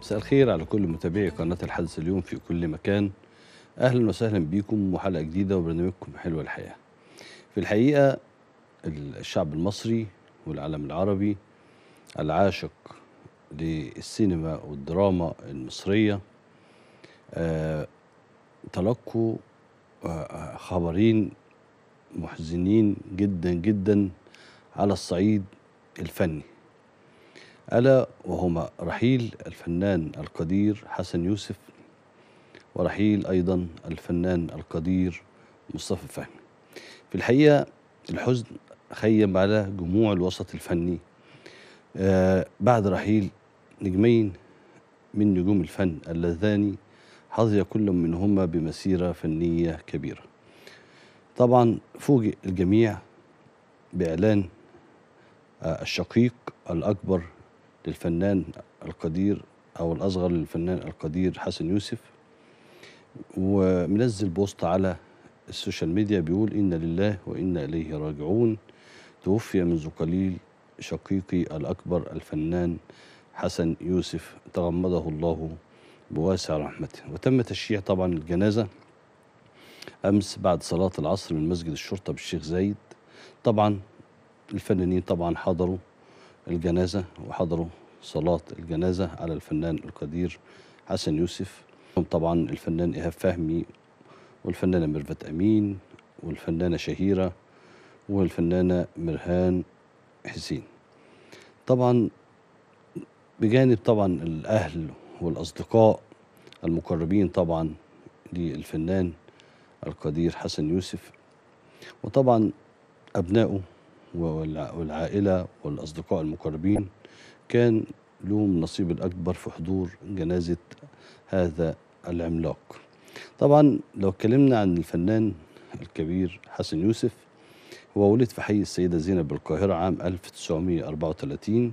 مساء الخير على كل متابعي قناة الحدث اليوم في كل مكان أهلا وسهلا بيكم وحلقة جديدة وبرنامجكم حلوة الحياة في الحقيقة الشعب المصري والعالم العربي العاشق للسينما والدراما المصرية آه، تلقوا آه، خبرين محزنين جدا جدا على الصعيد الفني ألا وهما رحيل الفنان القدير حسن يوسف ورحيل أيضا الفنان القدير مصطفى فهمي في الحقيقة الحزن خيم على جموع الوسط الفني آه، بعد رحيل نجمين من نجوم الفن اللذان حظي كل منهما بمسيرة فنية كبيرة طبعا فوجئ الجميع بإعلان آه، الشقيق الأكبر للفنان القدير أو الأصغر للفنان القدير حسن يوسف ومنزل بوست على السوشيال ميديا بيقول إن لله وإنا إليه راجعون توفي منذ قليل شقيقي الأكبر الفنان حسن يوسف تغمده الله بواسع رحمته وتم تشييع طبعا الجنازة أمس بعد صلاة العصر من مسجد الشرطة بالشيخ زايد طبعا الفنانين طبعا حضروا الجنازة وحضروا صلاة الجنازة على الفنان القدير حسن يوسف طبعا الفنان إيهاب فهمي والفنانة ميرفت أمين والفنانة شهيرة والفنانة مرهان حسين طبعا بجانب طبعا الأهل والأصدقاء المقربين طبعا للفنان القدير حسن يوسف وطبعا أبنائه والعائلة والأصدقاء المقربين كان لهم النصيب الأكبر في حضور جنازة هذا العملاق طبعا لو اتكلمنا عن الفنان الكبير حسن يوسف هو ولد في حي السيدة زينب بالقاهرة عام 1934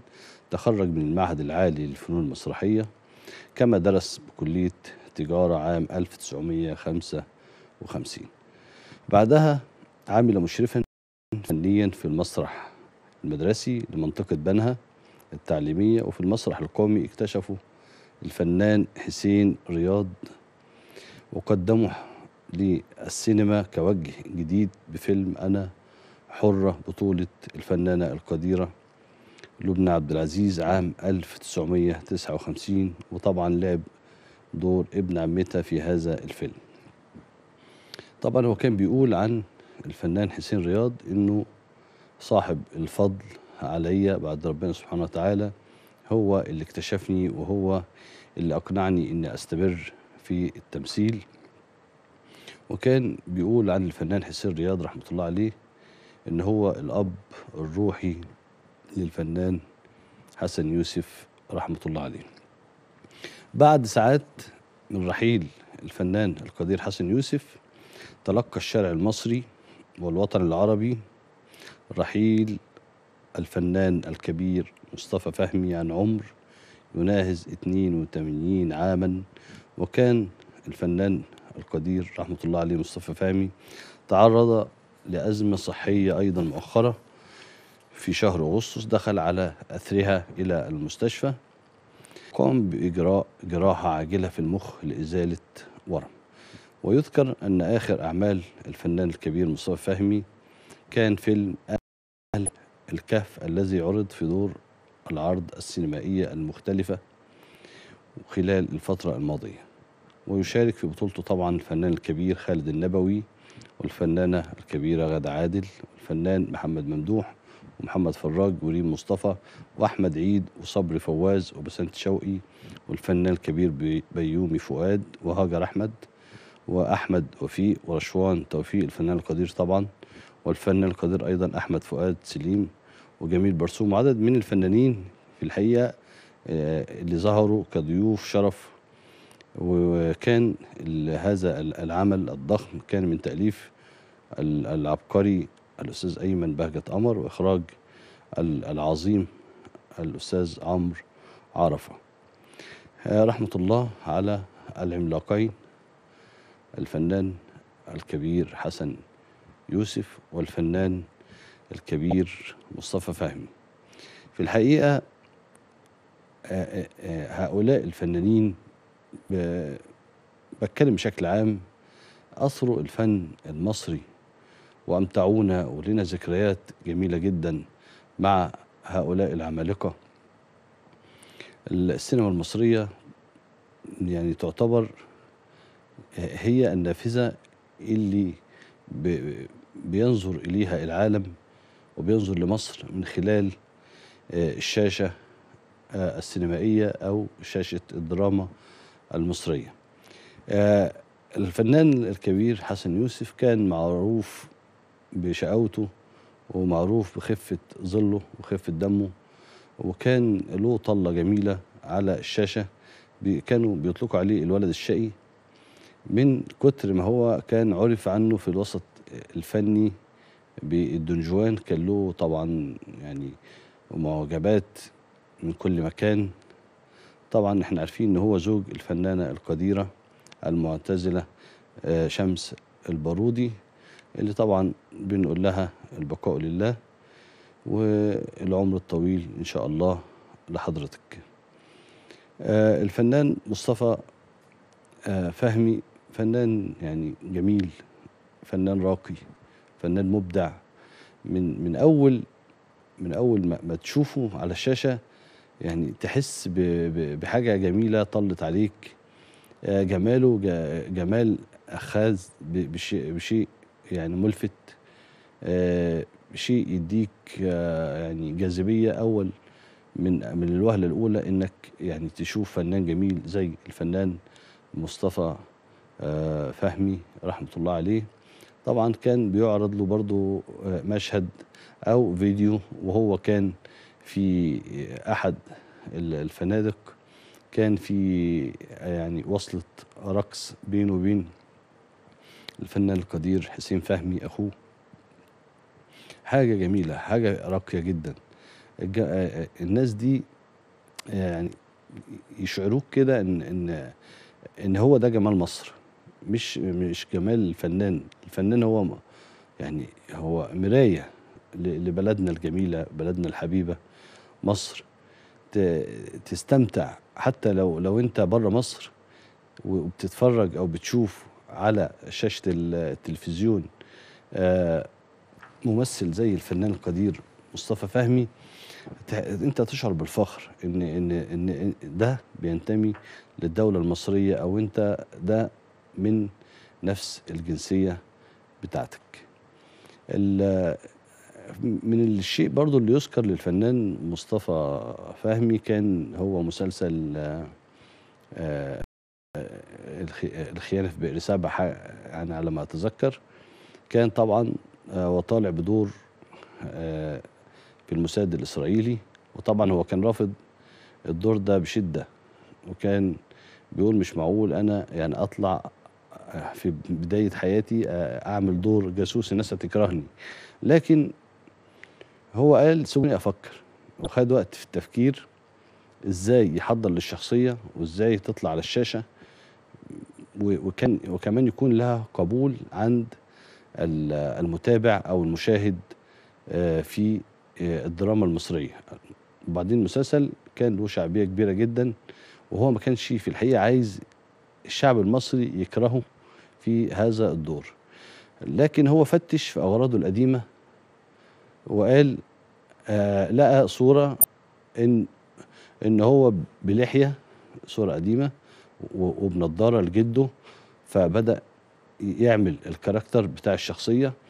تخرج من المعهد العالي للفنون المسرحية كما درس بكلية تجارة عام 1955 بعدها عمل مشرفا فنيا في المسرح المدرسي لمنطقة بنها التعليمية وفي المسرح القومي اكتشفوا الفنان حسين رياض وقدموا للسينما كوجه جديد بفيلم أنا حرة بطولة الفنانة القديرة لبنى عبد العزيز عام 1959 وطبعا لعب دور ابن عمتها في هذا الفيلم طبعا هو كان بيقول عن الفنان حسين رياض انه صاحب الفضل عليا بعد ربنا سبحانه وتعالى هو اللي اكتشفني وهو اللي اقنعني اني استمر في التمثيل وكان بيقول عن الفنان حسين رياض رحمه الله عليه ان هو الاب الروحي للفنان حسن يوسف رحمه الله عليه بعد ساعات من رحيل الفنان القدير حسن يوسف تلقى الشارع المصري والوطن العربي رحيل الفنان الكبير مصطفى فهمي عن عمر يناهز 82 عاما وكان الفنان القدير رحمة الله عليه مصطفى فهمي تعرض لأزمة صحية أيضا مؤخرة في شهر أغسطس دخل على أثرها إلى المستشفى قام بإجراء جراحة عاجلة في المخ لإزالة ورم ويذكر أن آخر أعمال الفنان الكبير مصطفى فهمي كان فيلم أهل الكهف الذي عرض في دور العرض السينمائية المختلفة خلال الفترة الماضية ويشارك في بطولته طبعا الفنان الكبير خالد النبوي والفنانة الكبيرة غادة عادل والفنان محمد ممدوح ومحمد فراج وريم مصطفى وأحمد عيد وصبري فواز وبسنت شوقي والفنان الكبير بيومي فؤاد وهاجر أحمد وأحمد وفيق ورشوان توفيق الفنان القدير طبعا والفنان القدير أيضا أحمد فؤاد سليم وجميل برسوم وعدد من الفنانين في الحقيقة آه، اللي ظهروا كضيوف شرف وكان هذا العمل الضخم كان من تأليف العبقري الأستاذ أيمن بهجة قمر وإخراج العظيم الأستاذ عمرو عرفة آه، رحمة الله على العملاقين الفنان الكبير حسن يوسف والفنان الكبير مصطفى فهمي في الحقيقة آه، آه، آه، هؤلاء الفنانين بتكلم بشكل عام أثروا الفن المصري وأمتعونا ولنا ذكريات جميلة جدا مع هؤلاء العمالقة السينما المصرية يعني تعتبر هي النافذة اللي بينظر إليها العالم وبينظر لمصر من خلال آه، الشاشة آه، السينمائية أو شاشة الدراما المصرية آه، الفنان الكبير حسن يوسف كان معروف بشقاوته ومعروف بخفة ظله وخفة دمه وكان له طلة جميلة على الشاشة كانوا بيطلقوا عليه الولد الشقي من كتر ما هو كان عرف عنه في الوسط الفني بالدنجوان كان له طبعا يعني معجبات من كل مكان طبعا احنا عارفين ان هو زوج الفنانه القديره المعتزله آه، شمس البارودي اللي طبعا بنقول لها البقاء لله والعمر الطويل ان شاء الله لحضرتك آه، الفنان مصطفى آه، فهمي فنان يعني جميل فنان راقي فنان مبدع من من اول من اول ما, ما تشوفه على الشاشه يعني تحس بحاجه جميله طلت عليك آه، جماله جمال اخاذ بشيء يعني ملفت آه، شيء يديك آه، يعني جاذبيه اول من من الوهله الاولى انك يعني تشوف فنان جميل زي الفنان مصطفى آه، فهمي رحمة الله عليه طبعا كان بيعرض له برضو آه، مشهد أو فيديو وهو كان في أحد الفنادق كان في آه، يعني وصلة رقص بينه وبين الفنان القدير حسين فهمي أخوه حاجة جميلة حاجة راقية جدا الناس دي يعني يشعروك كده إن إن إن هو ده جمال مصر مش مش جمال الفنان الفنان هو ما يعني هو مراية لبلدنا الجميلة بلدنا الحبيبة مصر تستمتع حتى لو لو انت بره مصر وبتتفرج او بتشوف على شاشة التلفزيون آه، ممثل زي الفنان القدير مصطفى فهمي انت تشعر بالفخر ان ان ان ده بينتمي للدوله المصريه او انت ده من نفس الجنسية بتاعتك من الشيء برضو اللي يذكر للفنان مصطفى فهمي كان هو مسلسل آه، الخيانة في بئر سبعة يعني على ما أتذكر كان طبعا آه، وطالع بدور آه، في المساعد الإسرائيلي وطبعا هو كان رافض الدور ده بشدة وكان بيقول مش معقول أنا يعني أطلع في بدايه حياتي آه، اعمل دور جاسوس الناس هتكرهني لكن هو قال سيبوني افكر وخد وقت في التفكير ازاي يحضر للشخصيه وازاي تطلع على الشاشه وكان وكمان يكون لها قبول عند المتابع او المشاهد آه، في آه، الدراما المصريه وبعدين المسلسل كان له شعبيه كبيره جدا وهو ما كانش في الحقيقه عايز الشعب المصري يكرهه في هذا الدور لكن هو فتش في أغراضه القديمة وقال آه لقى صورة إن إن هو بلحية صورة قديمة وبنضارة لجده فبدأ يعمل الكاركتر بتاع الشخصية